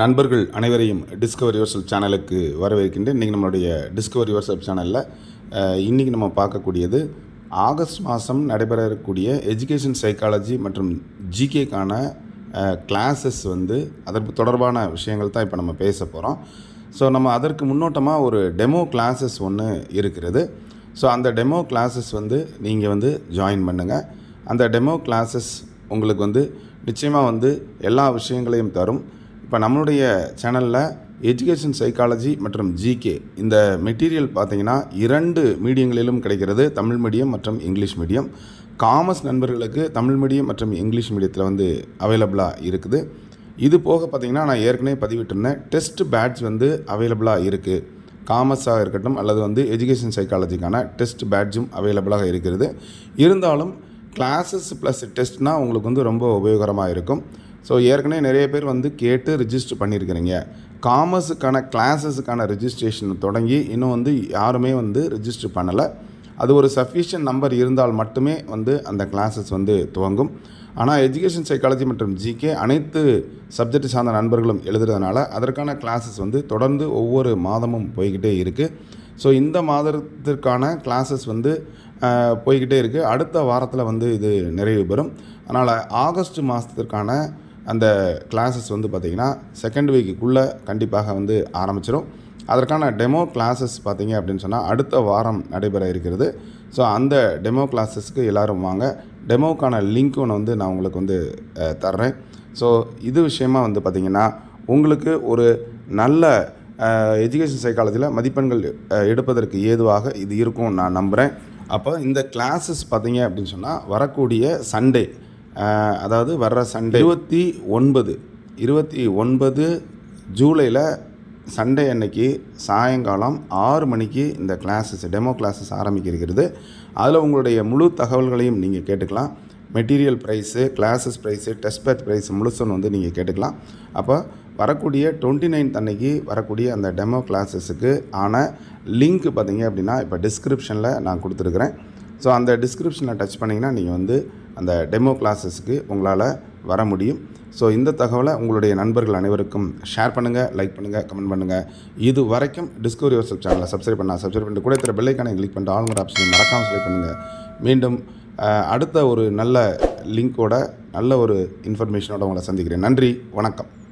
நண்பர்கள் அனைவரையும் டிஸ்கவர் யுவர்செல் சேனலுக்கு வரவேற்கின்றேன் இன்றைக்கி நம்மளுடைய டிஸ்கவர் யுவர்செல் சேனலில் இன்றைக்கி நம்ம பார்க்கக்கூடியது ஆகஸ்ட் மாதம் நடைபெறக்கூடிய எஜுகேஷன் சைக்காலஜி மற்றும் ஜிகேக்கான கிளாஸஸ் வந்து அதற்கு தொடர்பான விஷயங்கள் தான் இப்போ நம்ம பேச போகிறோம் ஸோ நம்ம அதற்கு முன்னோட்டமாக ஒரு டெமோ கிளாஸஸ் ஒன்று இருக்கிறது ஸோ அந்த டெமோ கிளாஸஸ் வந்து நீங்கள் வந்து ஜாயின் பண்ணுங்கள் அந்த டெமோ கிளாஸஸ் உங்களுக்கு வந்து நிச்சயமாக வந்து எல்லா விஷயங்களையும் தரும் இப்போ நம்மளுடைய சேனலில் எஜுகேஷன் சைக்காலஜி மற்றும் ஜிகே இந்த மெட்டீரியல் பார்த்திங்கன்னா இரண்டு மீடியங்களிலும் கிடைக்கிறது தமிழ் மீடியம் மற்றும் இங்கிலீஷ் மீடியம் காமர்ஸ் நண்பர்களுக்கு தமிழ் மீடியம் மற்றும் இங்கிலீஷ் மீடியத்தில் வந்து அவைலபிளாக இருக்குது இது போக பார்த்திங்கன்னா நான் ஏற்கனவே பதிவிட்டிருந்தேன் டெஸ்ட் பேட்ச் வந்து அவைலபிளாக இருக்குது காமர்ஸாக இருக்கட்டும் அல்லது வந்து எஜுகேஷன் சைக்காலஜிக்கான டெஸ்ட் பேட்ஜும் அவைலபிளாக இருக்கிறது இருந்தாலும் கிளாஸஸ் ப்ளஸ் டெஸ்ட்னால் உங்களுக்கு வந்து ரொம்ப உபயோகரமாக இருக்கும் ஸோ ஏற்கனவே நிறைய பேர் வந்து கேட்டு ரிஜிஸ்டர் பண்ணியிருக்கிறீங்க காமர்ஸுக்கான கிளாஸஸுக்கான ரிஜிஸ்ட்ரேஷன் தொடங்கி இன்னும் வந்து யாருமே வந்து ரிஜிஸ்டர் பண்ணலை அது ஒரு சஃபிஷியன்ட் நம்பர் இருந்தால் மட்டுமே வந்து அந்த கிளாஸஸ் வந்து துவங்கும் ஆனால் எஜுகேஷன் சைக்காலஜி மற்றும் ஜிகே அனைத்து சப்ஜெக்ட் சார்ந்த நண்பர்களும் எழுதுறதுனால அதற்கான கிளாஸஸ் வந்து தொடர்ந்து ஒவ்வொரு மாதமும் போய்கிட்டே இருக்குது ஸோ இந்த மாதத்திற்கான கிளாஸஸ் வந்து போய்கிட்டே இருக்குது அடுத்த வாரத்தில் வந்து இது நிறைவு பெறும் அதனால் ஆகஸ்ட் மாதத்திற்கான அந்த கிளாஸஸ் வந்து பார்த்திங்கன்னா செகண்ட் வீக்குக்குள்ளே கண்டிப்பாக வந்து ஆரம்பிச்சிடும் அதற்கான டெமோ கிளாஸஸ் பார்த்திங்க அப்படின்னு சொன்னால் அடுத்த வாரம் நடைபெற இருக்கிறது ஸோ அந்த டெமோ கிளாஸஸ்க்கு எல்லோரும் வாங்க டெமோக்கான லிங்க் ஒன்று வந்து நான் உங்களுக்கு வந்து தர்றேன் ஸோ இது விஷயமா வந்து பார்த்திங்கன்னா உங்களுக்கு ஒரு நல்ல எஜுகேஷன் சைக்காலஜியில் மதிப்பெண்கள் எடுப்பதற்கு ஏதுவாக இது இருக்கும் நான் நம்புகிறேன் அப்போ இந்த கிளாஸஸ் பார்த்திங்க அப்படின்னு சொன்னால் வரக்கூடிய சண்டே அதாவது வர்ற சண்டே இருபத்தி ஒன்பது இருபத்தி ஒன்பது ஜூலையில் சண்டே அன்னைக்கு சாயங்காலம் ஆறு மணிக்கு இந்த கிளாஸஸ் டெமோ கிளாஸஸ் ஆரம்பிக்க இருக்கிறது அதில் உங்களுடைய முழு தகவல்களையும் நீங்கள் கேட்டுக்கலாம் material price classes price test batch price முழுசுன்னு வந்து நீங்கள் கேட்டுக்கலாம் அப்போ வரக்கூடிய டுவெண்ட்டி நைன்த் அன்னைக்கு வரக்கூடிய அந்த டெமோ கிளாஸஸுக்கு ஆன லிங்க் பார்த்தீங்க அப்படின்னா இப்போ டிஸ்கிரிப்ஷனில் நான் கொடுத்துருக்குறேன் ஸோ அந்த டிஸ்கிரிப்ஷனில் டச் பண்ணிங்கன்னா நீங்கள் வந்து அந்த டெமோ கிளாஸஸ்க்கு உங்களால் வர முடியும் ஸோ இந்த தகவலை உங்களுடைய நண்பர்கள் அனைவருக்கும் ஷேர் பண்ணுங்கள் லைக் பண்ணுங்கள் கமெண்ட் பண்ணுங்கள் இது வரைக்கும் டிஸ்கவரி வாட்ஸ்அப் சேனலை சப்ஸ்கிரைப் பண்ணால் சப்ஸ்கிரைப் பண்ணிட்டு கூட இருக்கிற பெல்லைக்கான கிளிக் பண்ணிட்டு ஆளுங்கிற ஆப்ஷன் மறக்காமல் செலக்ட் பண்ணுங்கள் மீண்டும் அடுத்த ஒரு நல்ல லிங்க்கோட நல்ல ஒரு இன்ஃபர்மேஷனோட உங்களை சந்திக்கிறேன் நன்றி வணக்கம்